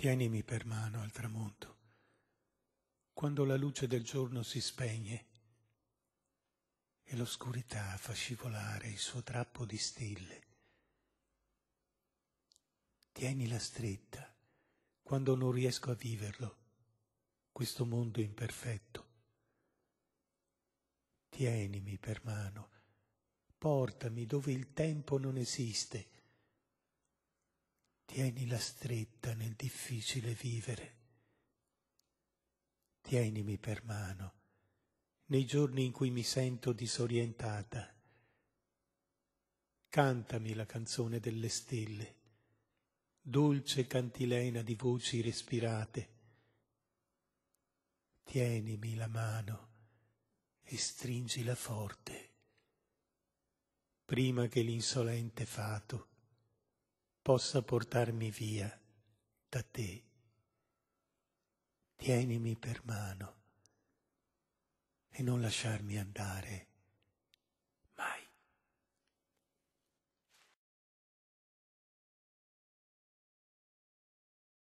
Tienimi per mano al tramonto, quando la luce del giorno si spegne e l'oscurità fa scivolare il suo trappo di stelle. Tienila stretta quando non riesco a viverlo, questo mondo imperfetto. Tienimi per mano, portami dove il tempo non esiste tieni la stretta nel difficile vivere. Tienimi per mano nei giorni in cui mi sento disorientata. Cantami la canzone delle stelle, dolce cantilena di voci respirate. Tienimi la mano e stringila forte, prima che l'insolente fato possa portarmi via da te. Tienimi per mano e non lasciarmi andare